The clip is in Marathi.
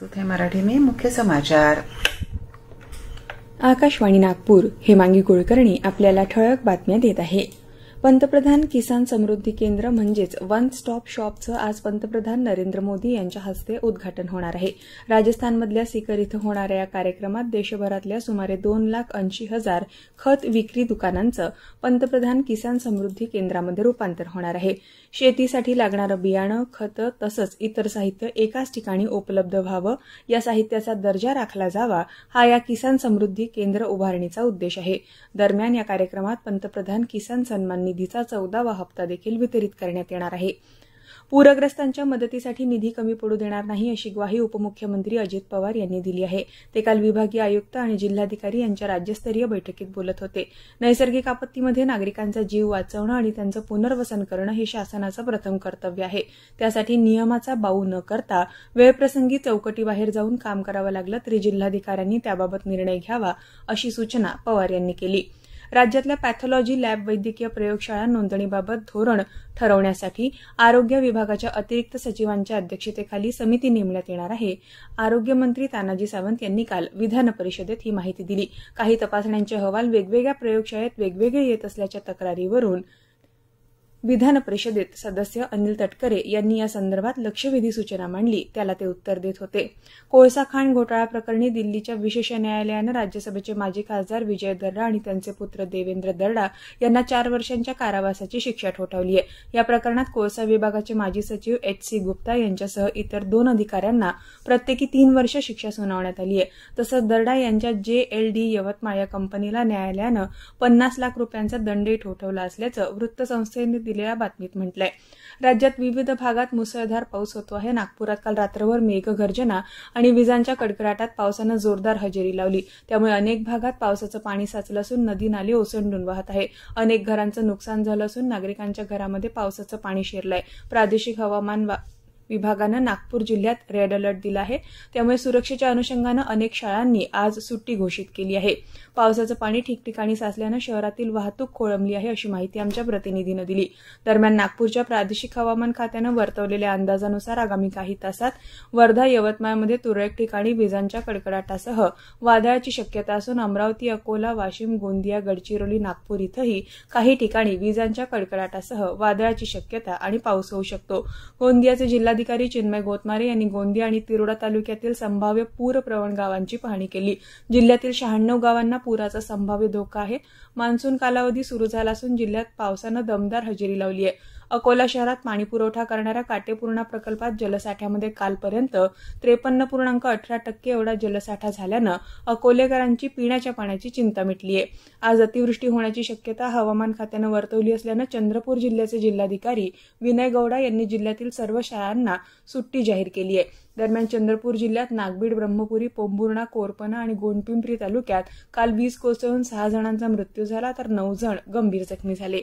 प्रस्तुत मराठी में मुख्य समाचार आकाशवाणी नागपूर हे मांगी कुलकर्णी आपल्याला ठळक बातम्या देत आहे पंतप्रधान किसान समृद्धी केंद्र म्हणजेच वन स्टॉप शॉपचं आज पंतप्रधान नरेंद्र मोदी यांच्या हस्ते उद्घाटन होणार आहे राजस्थानमधल्या सिकर इथं होणाऱ्या या कार्यक्रमात देशभरातल्या सुमारे दोन लाख ऐंशी हजार खत विक्री दुकानांचं पंतप्रधान किसान समृद्धी केंद्रामध्ये रुपांतर होणार आहे शेतीसाठी लागणारं बियाणं खतं तसंच इतर साहित्य एकाच ठिकाणी उपलब्ध व्हावं या साहित्याचा दर्जा राखला जावा हा या किसान समृद्धी केंद्र उभारणीचा उद्देश आहे दरम्यान या कार्यक्रमात पंतप्रधान किसान सन्मान निधीचा चौदावा हप्ता देखील वितरित करण्यात येणार आहे पूरग्रस्तांच्या मदतीसाठी निधी कमी पडू देणार नाही अशी ग्वाही उपमुख्यमंत्री अजित पवार यांनी दिली आहे ते काल विभागीय आयुक्त आणि जिल्हाधिकारी यांच्या राज्यस्तरीय बैठकीत बोलत होते नैसर्गिक आपत्तीमध्ये नागरिकांचा जीव वाचवणं आणि त्यांचं पुनर्वसन करणं हे शासनाचं प्रथम कर्तव्य आहे त्यासाठी नियमाचा बाऊ न करता वेळप्रसंगी चौकटीबाहेर जाऊन काम करावं लागलं तरी जिल्हाधिकाऱ्यांनी त्याबाबत निर्णय घ्यावा अशी सूचना पवार यांनी केली राज्यातल्या पॅथॉलॉजी लॅब वैद्यकीय प्रयोगशाळा नोंदणीबाबत धोरण ठरवण्यासाठी आरोग्य विभागाच्या अतिरिक्त सचिवांच्या अध्यक्षतेखाली समिती नेमण्यात येणार आहे आरोग्यमंत्री तानाजी सावंत यांनी काल विधानपरिषदेत ही माहिती दिली काही तपासण्यांचे अहवाल वेगवेगळ्या प्रयोगशाळेत वेगवेगळे येत असल्याच्या तक्रारीवरून विधान परिषदेत सदस्य अनिल तटकरे यांनी या संदर्भात लक्षवेधी सूचना मांडली त्याला ते उत्तर देत होते कोळसा खाण घोटाळा प्रकरणी दिल्लीच्या विशेष न्यायालयानं राज्यसभेचे माजी खासदार विजय दर्डा आणि त्यांचे पुत्र देवेंद्र दर्डा यांना चार वर्षांच्या कारावासाची शिक्षा ठोठावली आहे या प्रकरणात कोळसा विभागाचे माजी सचिव एच सी गुप्ता यांच्यासह इतर दोन अधिकाऱ्यांना प्रत्येकी तीन वर्ष शिक्षा सुनावण्यात आली आहे तसंच दर्डा यांच्या जे एल डी यवतमाळ या कंपनीला न्यायालयानं पन्नास लाख रुपयांचा दंडही ठोठवला असल्याचं वृत्तसंस्थेने दिलेल्या बातमीत म्हटलंय राज्यात विविध भागात मुसळधार पाऊस होतो आहे नागपुरात काल रात्रभर मेघगर्जना आणि विजांच्या कडकडाटात पावसानं जोरदार हजेरी लावली त्यामुळे अनेक भागात पावसाचं पाणी साचलं असून नदी नाली ओसंडून वाहत आहे अनेक घरांचं नुकसान झालं असून नागरिकांच्या घरामध्ये पावसाचं पाणी शिरलंय प्रादेशिक हवामान विभागानं नागपूर जिल्ह्यात रेड अलर्ट दिला आहे त्यामुळे सुरक्षेच्या अनुषंगानं अनेक शाळांनी आज सुट्टी घोषित केली आहे पावसाचं पाणी ठिकठिकाणी साचल्यानं शहरातील वाहतूक खोळंबली आहे अशी माहिती आमच्या प्रतिनिधीनं दिली दरम्यान नागपूरच्या प्रादेशिक हवामान खात्यानं वर्तवलेल्या अंदाजानुसार आगामी काही तासात वर्धा यवतमाळमध्ये तुरळक ठिकाणी विजांच्या कडकडाटासह वादळाची शक्यता असून अमरावती अकोला वाशिम गोंदिया गडचिरोली नागपूर इथंही काही ठिकाणी विजांच्या कडकडाटासह वादळाची शक्यता आणि पाऊस होऊ शकतो गोंदियाचे जिल्हा जिल्हाधिकारी चिन्मय गोतमारे यांनी गोंदिया आणि तिरोडा तालुक्यातील संभाव्य पूरप्रवण गावांची पाहणी केली जिल्ह्यातील शहाण्णव गावांना पुराचा संभाव्य धोका आहे मान्सून कालावधी सुरू झाला असून जिल्ह्यात पावसानं दमदार हजेरी लावली आहे अकोला शहरात पाणीपुरवठा करणाऱ्या काटेपूर्णा प्रकल्पात जलसाठ्यामध्ये कालपर्यंत त्रेपन्न पूर्णांक अठरा टक्के एवढा जलसाठा झाल्यानं अकोलेकरांची पिण्याच्या पाण्याची चिंता मिटली आहे आज अतिवृष्टी होण्याची शक्यता हवामान खात्यानं वर्तवली असल्यानं चंद्रपूर जिल्ह्याचे जिल्हाधिकारी विनय गौडा यांनी जिल्ह्यातील सर्व शाळांना सुट्टी जाहीर केली आहे दरम्यान चंद्रपूर जिल्ह्यात नागबीड ब्रह्मपुरी पोंभुर्णा कोरपना आणि गोंडपिंपरी तालुक्यात काल वीज कोसळून सहा जणांचा मृत्यू झाला तर नऊ जण गंभीर जखमी झाले